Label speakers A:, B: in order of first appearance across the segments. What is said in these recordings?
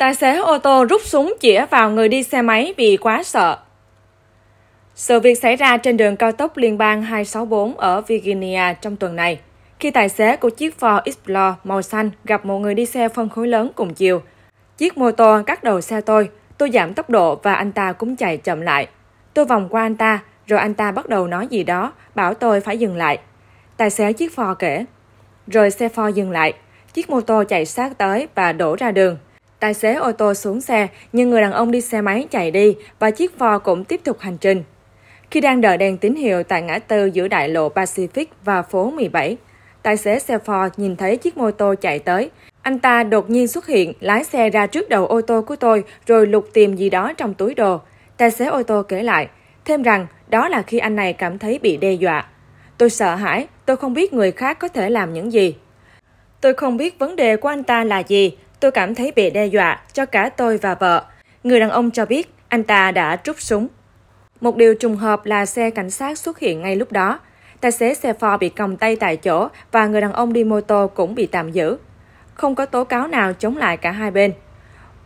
A: Tài xế ô tô rút súng chĩa vào người đi xe máy vì quá sợ. Sự việc xảy ra trên đường cao tốc liên bang 264 ở Virginia trong tuần này, khi tài xế của chiếc Ford Explorer màu xanh gặp một người đi xe phân khối lớn cùng chiều. Chiếc mô tô cắt đầu xe tôi, tôi giảm tốc độ và anh ta cũng chạy chậm lại. Tôi vòng qua anh ta, rồi anh ta bắt đầu nói gì đó, bảo tôi phải dừng lại. Tài xế chiếc Ford kể. Rồi xe Ford dừng lại, chiếc mô tô chạy sát tới và đổ ra đường Tài xế ô tô xuống xe, nhưng người đàn ông đi xe máy chạy đi và chiếc Ford cũng tiếp tục hành trình. Khi đang đợi đèn tín hiệu tại ngã tư giữa đại lộ Pacific và phố 17, tài xế xe Ford nhìn thấy chiếc mô tô chạy tới. Anh ta đột nhiên xuất hiện, lái xe ra trước đầu ô tô của tôi rồi lục tìm gì đó trong túi đồ. Tài xế ô tô kể lại, thêm rằng đó là khi anh này cảm thấy bị đe dọa. Tôi sợ hãi, tôi không biết người khác có thể làm những gì. Tôi không biết vấn đề của anh ta là gì, Tôi cảm thấy bị đe dọa cho cả tôi và vợ. Người đàn ông cho biết anh ta đã trút súng. Một điều trùng hợp là xe cảnh sát xuất hiện ngay lúc đó. Tài xế xe Ford bị còng tay tại chỗ và người đàn ông đi mô tô cũng bị tạm giữ. Không có tố cáo nào chống lại cả hai bên.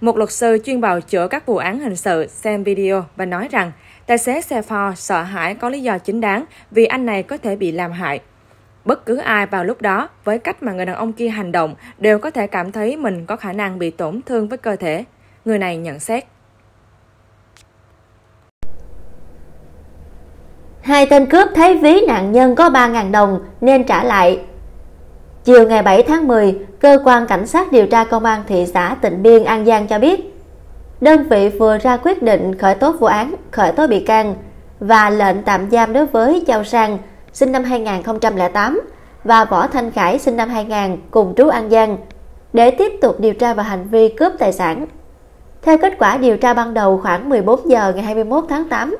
A: Một luật sư chuyên bào chữa các vụ án hình sự xem video và nói rằng tài xế xe Ford sợ hãi có lý do chính đáng vì anh này có thể bị làm hại. Bất cứ ai vào lúc đó, với cách mà người đàn ông kia hành động, đều có thể cảm thấy mình có khả năng bị tổn thương với cơ thể. Người này nhận xét.
B: Hai tên cướp thấy ví nạn nhân có 3.000 đồng nên trả lại. Chiều ngày 7 tháng 10, Cơ quan Cảnh sát điều tra Công an thị xã Tịnh Biên An Giang cho biết, đơn vị vừa ra quyết định khởi tố vụ án, khởi tố bị can và lệnh tạm giam đối với Châu Sang, sinh năm 2008 và Võ Thanh Khải sinh năm 2000 cùng trú An Giang để tiếp tục điều tra về hành vi cướp tài sản. Theo kết quả điều tra ban đầu khoảng 14 giờ ngày 21 tháng 8,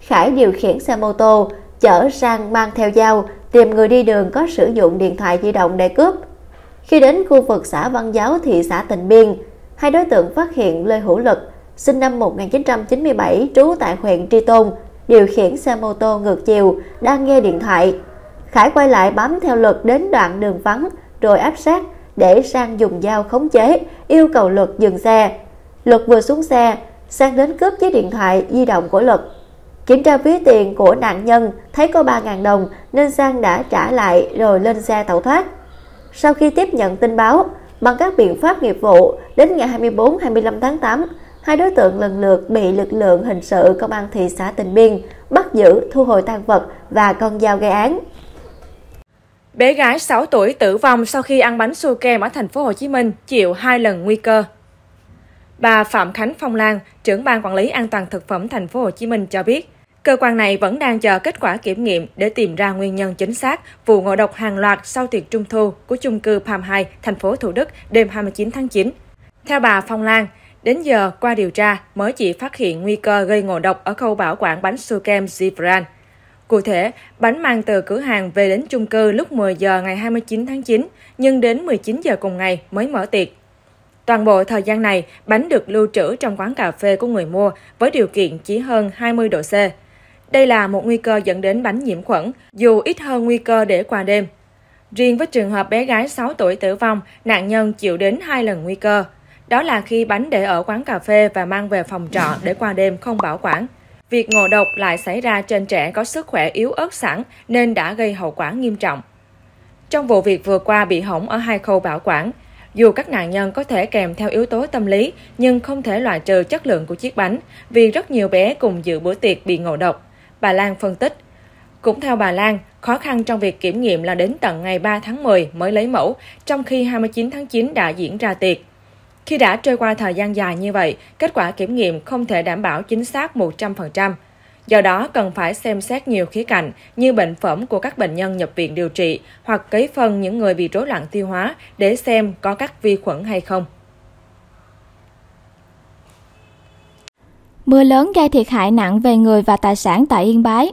B: Khải điều khiển xe mô tô chở sang mang theo dao tìm người đi đường có sử dụng điện thoại di động để cướp. Khi đến khu vực xã Văn Giáo thị xã Tịnh Biên, hai đối tượng phát hiện Lê Hữu Lực, sinh năm 1997, trú tại huyện Tri Tôn, điều khiển xe mô tô ngược chiều, đang nghe điện thoại. Khải quay lại bám theo luật đến đoạn đường vắng, rồi áp sát để Sang dùng dao khống chế, yêu cầu luật dừng xe. Luật vừa xuống xe, Sang đến cướp chiếc điện thoại di động của luật, Kiểm tra ví tiền của nạn nhân thấy có 3.000 đồng nên Sang đã trả lại rồi lên xe tẩu thoát. Sau khi tiếp nhận tin báo, bằng các biện pháp nghiệp vụ, đến ngày 24-25 tháng 8, hai đối tượng lần lượt bị lực lượng hình sự công an thị xã Tịnh Biên
A: bắt giữ, thu hồi tang vật và con dao gây án. Bé gái 6 tuổi tử vong sau khi ăn bánh su kem ở thành phố Hồ Chí Minh chịu hai lần nguy cơ. Bà Phạm Khánh Phong Lan, trưởng ban quản lý an toàn thực phẩm thành phố Hồ Chí Minh cho biết, cơ quan này vẫn đang chờ kết quả kiểm nghiệm để tìm ra nguyên nhân chính xác vụ ngộ độc hàng loạt sau tiệc trung thu của chung cư Palm 2, thành phố Thủ Đức đêm 29 tháng 9. Theo bà Phong Lan, Đến giờ, qua điều tra, mới chỉ phát hiện nguy cơ gây ngộ độc ở khâu bảo quản bánh su kem Zivran. Cụ thể, bánh mang từ cửa hàng về đến chung cư lúc 10 giờ ngày 29 tháng 9, nhưng đến 19 giờ cùng ngày mới mở tiệc. Toàn bộ thời gian này, bánh được lưu trữ trong quán cà phê của người mua với điều kiện chỉ hơn 20 độ C. Đây là một nguy cơ dẫn đến bánh nhiễm khuẩn, dù ít hơn nguy cơ để qua đêm. Riêng với trường hợp bé gái 6 tuổi tử vong, nạn nhân chịu đến 2 lần nguy cơ. Đó là khi bánh để ở quán cà phê và mang về phòng trọ để qua đêm không bảo quản. Việc ngộ độc lại xảy ra trên trẻ có sức khỏe yếu ớt sẵn nên đã gây hậu quả nghiêm trọng. Trong vụ việc vừa qua bị hỏng ở hai khâu bảo quản, dù các nạn nhân có thể kèm theo yếu tố tâm lý nhưng không thể loại trừ chất lượng của chiếc bánh vì rất nhiều bé cùng dự bữa tiệc bị ngộ độc. Bà Lan phân tích. Cũng theo bà Lan, khó khăn trong việc kiểm nghiệm là đến tận ngày 3 tháng 10 mới lấy mẫu, trong khi 29 tháng 9 đã diễn ra tiệc. Khi đã trôi qua thời gian dài như vậy, kết quả kiểm nghiệm không thể đảm bảo chính xác 100%. Do đó, cần phải xem xét nhiều khía cạnh như bệnh phẩm của các bệnh nhân nhập viện điều trị hoặc cấy phân những người bị rối loạn tiêu hóa để xem có các vi khuẩn hay không.
C: Mưa lớn gây thiệt hại nặng về người và tài sản tại Yên Bái.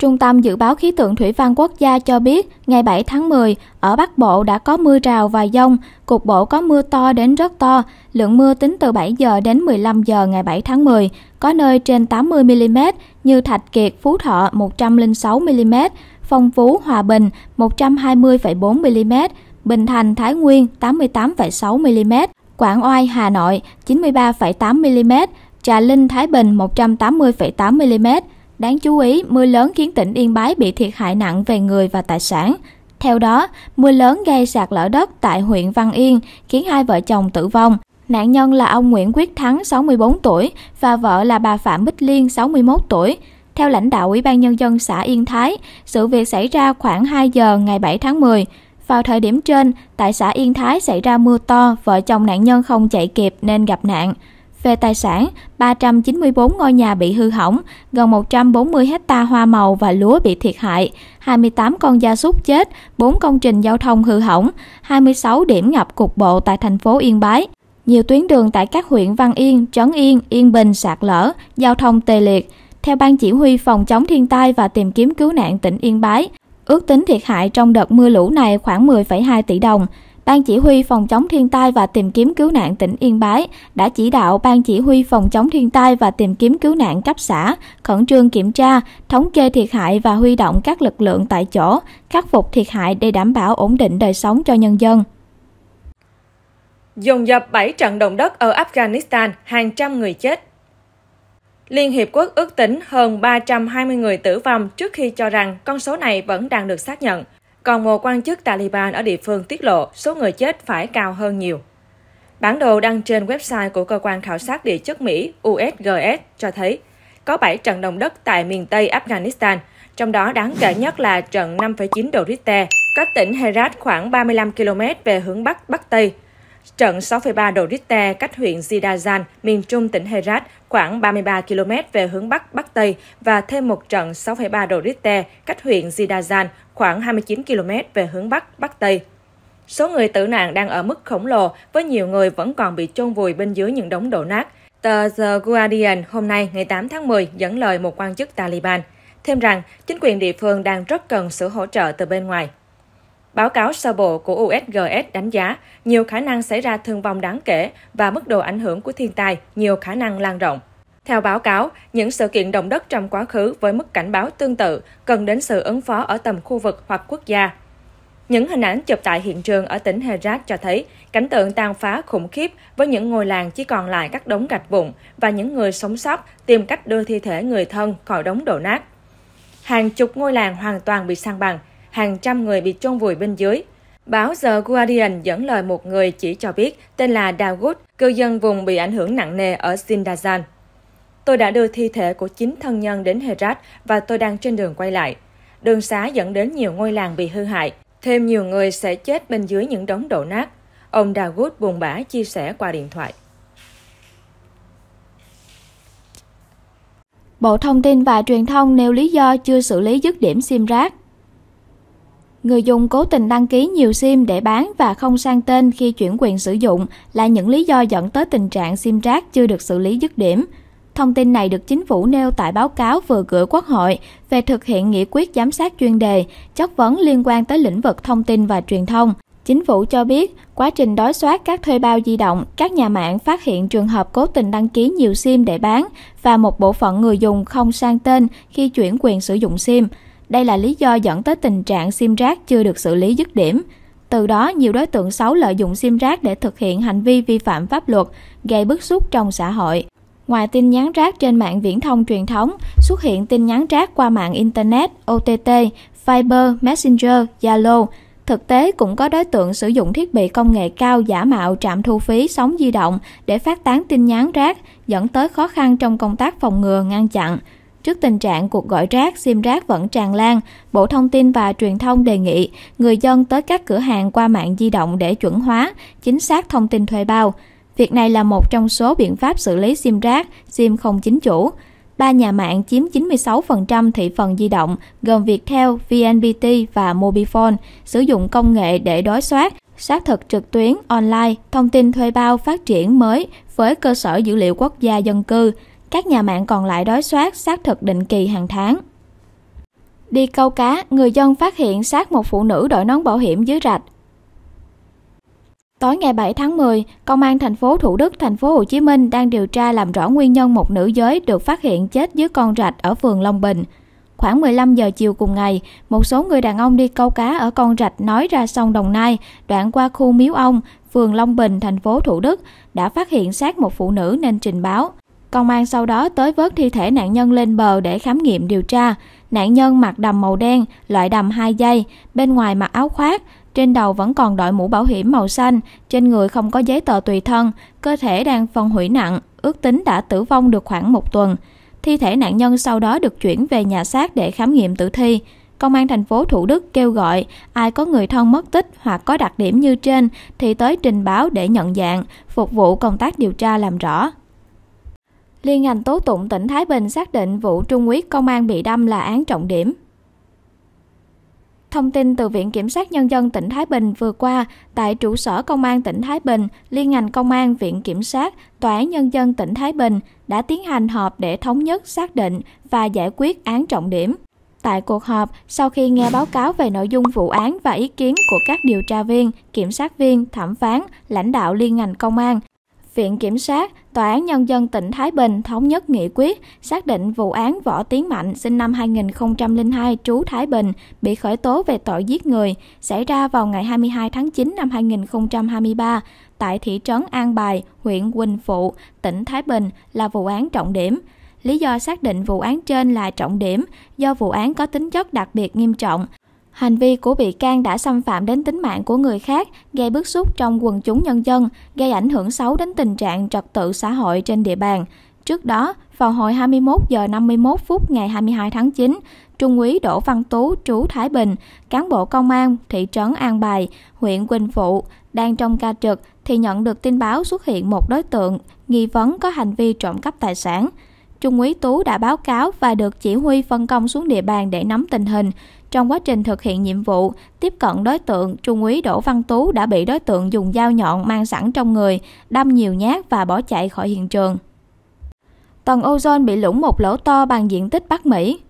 C: Trung tâm Dự báo Khí tượng Thủy văn Quốc gia cho biết, ngày 7 tháng 10, ở Bắc Bộ đã có mưa rào và dông, cục bộ có mưa to đến rất to, lượng mưa tính từ 7 giờ đến 15 giờ ngày 7 tháng 10, có nơi trên 80mm như Thạch Kiệt, Phú Thọ 106mm, Phong Phú, Hòa Bình 120,4mm, Bình Thành, Thái Nguyên 88,6mm, Quảng Oai, Hà Nội 93,8mm, Trà Linh, Thái Bình 180,8mm, Đáng chú ý, mưa lớn khiến tỉnh Yên Bái bị thiệt hại nặng về người và tài sản. Theo đó, mưa lớn gây sạt lở đất tại huyện Văn Yên khiến hai vợ chồng tử vong. Nạn nhân là ông Nguyễn Quyết Thắng 64 tuổi và vợ là bà Phạm Bích Liên 61 tuổi. Theo lãnh đạo Ủy ban Nhân dân xã Yên Thái, sự việc xảy ra khoảng 2 giờ ngày 7 tháng 10. Vào thời điểm trên, tại xã Yên Thái xảy ra mưa to, vợ chồng nạn nhân không chạy kịp nên gặp nạn. Về tài sản, 394 ngôi nhà bị hư hỏng, gần 140 hecta hoa màu và lúa bị thiệt hại, 28 con gia súc chết, 4 công trình giao thông hư hỏng, 26 điểm ngập cục bộ tại thành phố Yên Bái. Nhiều tuyến đường tại các huyện Văn Yên, Trấn Yên, Yên Bình sạt lở, giao thông tê liệt. Theo Ban Chỉ huy Phòng chống thiên tai và tìm kiếm cứu nạn tỉnh Yên Bái, ước tính thiệt hại trong đợt mưa lũ này khoảng 10,2 tỷ đồng. Ban Chỉ huy Phòng chống thiên tai và tìm kiếm cứu nạn tỉnh Yên Bái đã chỉ đạo Ban Chỉ huy Phòng chống thiên tai và tìm kiếm cứu nạn cấp xã khẩn trương kiểm tra, thống kê thiệt hại và huy động các lực lượng tại chỗ, khắc phục thiệt hại để đảm bảo ổn định đời sống cho nhân dân.
A: Dồn dập 7 trận động đất ở Afghanistan, hàng trăm người chết. Liên Hiệp Quốc ước tính hơn 320 người tử vong trước khi cho rằng con số này vẫn đang được xác nhận. Còn một quan chức Taliban ở địa phương tiết lộ số người chết phải cao hơn nhiều. Bản đồ đăng trên website của Cơ quan Khảo sát Địa chất Mỹ USGS cho thấy có 7 trận động đất tại miền Tây Afghanistan, trong đó đáng kể nhất là trận 5,9 độ Richter, cách tỉnh Herat khoảng 35 km về hướng Bắc Bắc Tây. Trận 6,3 độ Richter cách huyện Zidazan, miền trung tỉnh Herat khoảng 33 km về hướng Bắc Bắc Tây và thêm một trận 6,3 độ Richter cách huyện Zidazan khoảng 29 km về hướng Bắc, Bắc Tây. Số người tử nạn đang ở mức khổng lồ, với nhiều người vẫn còn bị chôn vùi bên dưới những đống đổ nát. Tờ The Guardian hôm nay, ngày 8 tháng 10, dẫn lời một quan chức Taliban, thêm rằng chính quyền địa phương đang rất cần sự hỗ trợ từ bên ngoài. Báo cáo sơ bộ của USGS đánh giá nhiều khả năng xảy ra thương vong đáng kể và mức độ ảnh hưởng của thiên tai nhiều khả năng lan rộng. Theo báo cáo, những sự kiện động đất trong quá khứ với mức cảnh báo tương tự cần đến sự ứng phó ở tầm khu vực hoặc quốc gia. Những hình ảnh chụp tại hiện trường ở tỉnh Herat cho thấy cảnh tượng tàn phá khủng khiếp với những ngôi làng chỉ còn lại các đống gạch vụn và những người sống sót tìm cách đưa thi thể người thân khỏi đống đổ nát. Hàng chục ngôi làng hoàn toàn bị san bằng, hàng trăm người bị chôn vùi bên dưới. Báo The Guardian dẫn lời một người chỉ cho biết tên là Dawood, cư dân vùng bị ảnh hưởng nặng nề ở Sindazan. Tôi đã đưa thi thể của chính thân nhân đến Herat và tôi đang trên đường quay lại. Đường xá dẫn đến nhiều ngôi làng bị hư hại, thêm nhiều người sẽ chết bên dưới những đống đổ nát. Ông Dawood buồn bã chia sẻ qua điện thoại.
C: Bộ Thông tin và Truyền thông nêu lý do chưa xử lý dứt điểm SIM rác. Người dùng cố tình đăng ký nhiều SIM để bán và không sang tên khi chuyển quyền sử dụng là những lý do dẫn tới tình trạng SIM rác chưa được xử lý dứt điểm – Thông tin này được chính phủ nêu tại báo cáo vừa gửi Quốc hội về thực hiện nghị quyết giám sát chuyên đề, chất vấn liên quan tới lĩnh vực thông tin và truyền thông. Chính phủ cho biết, quá trình đối soát các thuê bao di động, các nhà mạng phát hiện trường hợp cố tình đăng ký nhiều SIM để bán và một bộ phận người dùng không sang tên khi chuyển quyền sử dụng SIM. Đây là lý do dẫn tới tình trạng SIM rác chưa được xử lý dứt điểm. Từ đó, nhiều đối tượng xấu lợi dụng SIM rác để thực hiện hành vi vi phạm pháp luật, gây bức xúc trong xã hội. Ngoài tin nhắn rác trên mạng viễn thông truyền thống, xuất hiện tin nhắn rác qua mạng Internet, OTT, fiber Messenger, Zalo. Thực tế cũng có đối tượng sử dụng thiết bị công nghệ cao giả mạo trạm thu phí sóng di động để phát tán tin nhắn rác, dẫn tới khó khăn trong công tác phòng ngừa ngăn chặn. Trước tình trạng cuộc gọi rác, sim rác vẫn tràn lan, Bộ Thông tin và Truyền thông đề nghị người dân tới các cửa hàng qua mạng di động để chuẩn hóa, chính xác thông tin thuê bao. Việc này là một trong số biện pháp xử lý SIM rác, SIM không chính chủ. Ba nhà mạng chiếm 96% thị phần di động gồM Viettel, VNPT và Mobifone sử dụng công nghệ để đối soát, xác thực trực tuyến, online, thông tin thuê bao phát triển mới với cơ sở dữ liệu quốc gia dân cư. Các nhà mạng còn lại đối soát, xác thực định kỳ hàng tháng. Đi câu cá, người dân phát hiện xác một phụ nữ đội nón bảo hiểm dưới rạch. Tối ngày 7 tháng 10, Công an thành phố Thủ Đức, thành phố Hồ Chí Minh đang điều tra làm rõ nguyên nhân một nữ giới được phát hiện chết dưới con rạch ở phường Long Bình. Khoảng 15 giờ chiều cùng ngày, một số người đàn ông đi câu cá ở con rạch nói ra sông Đồng Nai, đoạn qua khu Miếu Ông, phường Long Bình, thành phố Thủ Đức, đã phát hiện xác một phụ nữ nên trình báo. Công an sau đó tới vớt thi thể nạn nhân lên bờ để khám nghiệm điều tra. Nạn nhân mặc đầm màu đen, loại đầm hai dây, bên ngoài mặc áo khoác, trên đầu vẫn còn đội mũ bảo hiểm màu xanh, trên người không có giấy tờ tùy thân, cơ thể đang phân hủy nặng, ước tính đã tử vong được khoảng một tuần. Thi thể nạn nhân sau đó được chuyển về nhà xác để khám nghiệm tử thi. Công an thành phố Thủ Đức kêu gọi ai có người thân mất tích hoặc có đặc điểm như trên thì tới trình báo để nhận dạng, phục vụ công tác điều tra làm rõ. Liên ngành tố tụng tỉnh Thái Bình xác định vụ trung úy công an bị đâm là án trọng điểm. Thông tin từ Viện Kiểm sát Nhân dân tỉnh Thái Bình vừa qua tại trụ sở Công an tỉnh Thái Bình, Liên ngành Công an, Viện Kiểm sát, Tòa án Nhân dân tỉnh Thái Bình đã tiến hành họp để thống nhất xác định và giải quyết án trọng điểm. Tại cuộc họp, sau khi nghe báo cáo về nội dung vụ án và ý kiến của các điều tra viên, kiểm sát viên, thẩm phán, lãnh đạo liên ngành công an, Viện Kiểm sát, Tòa án Nhân dân tỉnh Thái Bình thống nhất nghị quyết xác định vụ án Võ Tiến Mạnh sinh năm 2002 trú Thái Bình bị khởi tố về tội giết người xảy ra vào ngày 22 tháng 9 năm 2023 tại thị trấn An Bài, huyện Quỳnh Phụ, tỉnh Thái Bình là vụ án trọng điểm. Lý do xác định vụ án trên là trọng điểm do vụ án có tính chất đặc biệt nghiêm trọng, Hành vi của bị can đã xâm phạm đến tính mạng của người khác, gây bức xúc trong quần chúng nhân dân, gây ảnh hưởng xấu đến tình trạng trật tự xã hội trên địa bàn. Trước đó, vào hồi 21 giờ 51 phút ngày 22 tháng 9, Trung úy Đỗ Văn Tú, trú Thái Bình, cán bộ công an thị trấn An Bài, huyện Quỳnh Phụ, đang trong ca trực thì nhận được tin báo xuất hiện một đối tượng nghi vấn có hành vi trộm cắp tài sản. Trung úy Tú đã báo cáo và được chỉ huy phân công xuống địa bàn để nắm tình hình. Trong quá trình thực hiện nhiệm vụ, tiếp cận đối tượng, Trung úy Đỗ Văn Tú đã bị đối tượng dùng dao nhọn mang sẵn trong người, đâm nhiều nhát và bỏ chạy khỏi hiện trường. Tầng ozone bị lũng một lỗ to bằng diện tích Bắc Mỹ,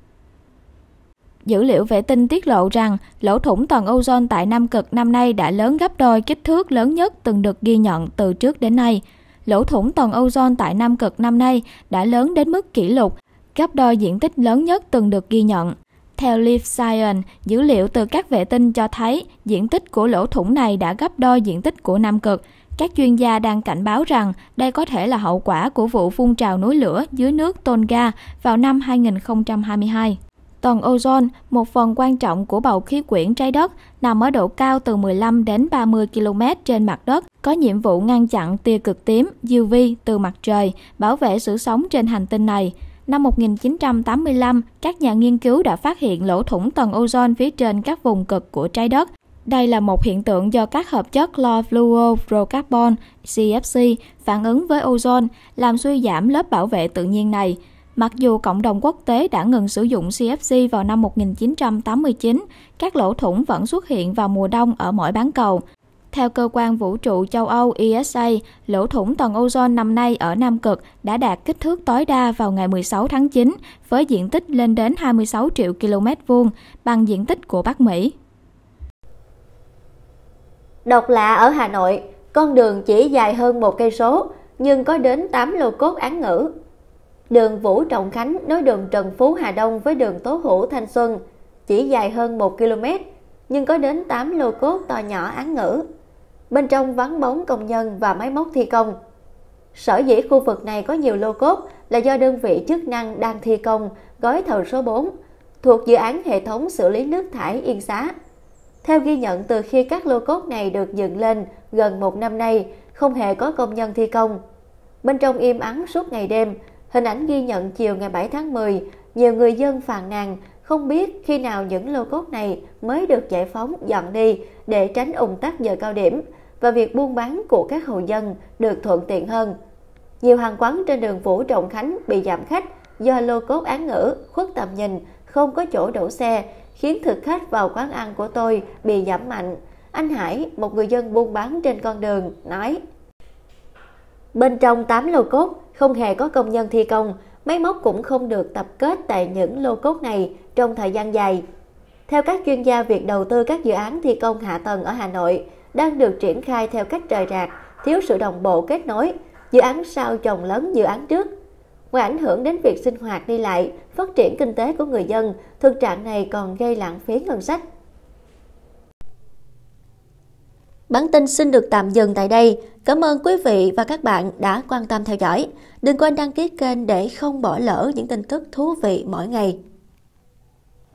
C: Dữ liệu vệ tinh tiết lộ rằng lỗ thủng tầng ozone tại Nam Cực năm nay đã lớn gấp đôi kích thước lớn nhất từng được ghi nhận từ trước đến nay. Lỗ thủng tầng ozone tại Nam Cực năm nay đã lớn đến mức kỷ lục, gấp đôi diện tích lớn nhất từng được ghi nhận. Theo Leaf Science, dữ liệu từ các vệ tinh cho thấy diện tích của lỗ thủng này đã gấp đôi diện tích của Nam Cực. Các chuyên gia đang cảnh báo rằng đây có thể là hậu quả của vụ phun trào núi lửa dưới nước Tonga vào năm 2022. Tầng ozone, một phần quan trọng của bầu khí quyển trái đất, nằm ở độ cao từ 15 đến 30 km trên mặt đất, có nhiệm vụ ngăn chặn tia cực tím UV từ mặt trời, bảo vệ sự sống trên hành tinh này. Năm 1985, các nhà nghiên cứu đã phát hiện lỗ thủng tầng ozone phía trên các vùng cực của trái đất. Đây là một hiện tượng do các hợp chất chlorofluorocarbon CFC phản ứng với ozone, làm suy giảm lớp bảo vệ tự nhiên này. Mặc dù cộng đồng quốc tế đã ngừng sử dụng CFC vào năm 1989, các lỗ thủng vẫn xuất hiện vào mùa đông ở mỗi bán cầu. Theo cơ quan vũ trụ châu Âu ESA, lỗ thủng tầng ozone năm nay ở Nam Cực đã đạt kích thước tối đa vào ngày 16 tháng 9 với diện tích lên đến 26 triệu km vuông, bằng diện tích của Bắc Mỹ. Độc lạ ở Hà Nội, con đường chỉ dài
B: hơn một cây số nhưng có đến 8 lô cốt án ngữ. Đường Vũ Trọng Khánh nối đường Trần Phú Hà Đông với đường Tố Hữu Thanh Xuân chỉ dài hơn 1 km nhưng có đến 8 lô cốt to nhỏ án ngữ bên trong vắng bóng công nhân và máy móc thi công. Sở dĩ khu vực này có nhiều lô cốt là do đơn vị chức năng đang thi công gói thầu số 4 thuộc dự án hệ thống xử lý nước thải Yên Xá. Theo ghi nhận từ khi các lô cốt này được dựng lên gần một năm nay, không hề có công nhân thi công. Bên trong im ắng suốt ngày đêm, hình ảnh ghi nhận chiều ngày 7 tháng 10, nhiều người dân phàn nàn không biết khi nào những lô cốt này mới được giải phóng dọn đi để tránh ủng tắc giờ cao điểm, và việc buôn bán của các hộ dân được thuận tiện hơn. Nhiều hàng quán trên đường Vũ Trọng Khánh bị giảm khách do lô cốt án ngữ, khuất tầm nhìn, không có chỗ đổ xe, khiến thực khách vào quán ăn của tôi bị giảm mạnh. Anh Hải, một người dân buôn bán trên con đường, nói Bên trong 8 lô cốt không hề có công nhân thi công, máy móc cũng không được tập kết tại những lô cốt này trong thời gian dài. Theo các chuyên gia việc đầu tư các dự án thi công hạ tầng ở Hà Nội, đang được triển khai theo cách rời rạc, thiếu sự đồng bộ kết nối, dự án sau chồng lớn dự án trước. Ngoài ảnh hưởng đến việc sinh hoạt đi lại, phát triển kinh tế của người dân, thực trạng này còn gây lãng phí ngân sách. Bản tin xin được tạm dừng tại đây. Cảm ơn quý vị và các bạn đã quan tâm theo dõi. Đừng quên đăng ký kênh để không bỏ lỡ những tin tức thú vị mỗi ngày.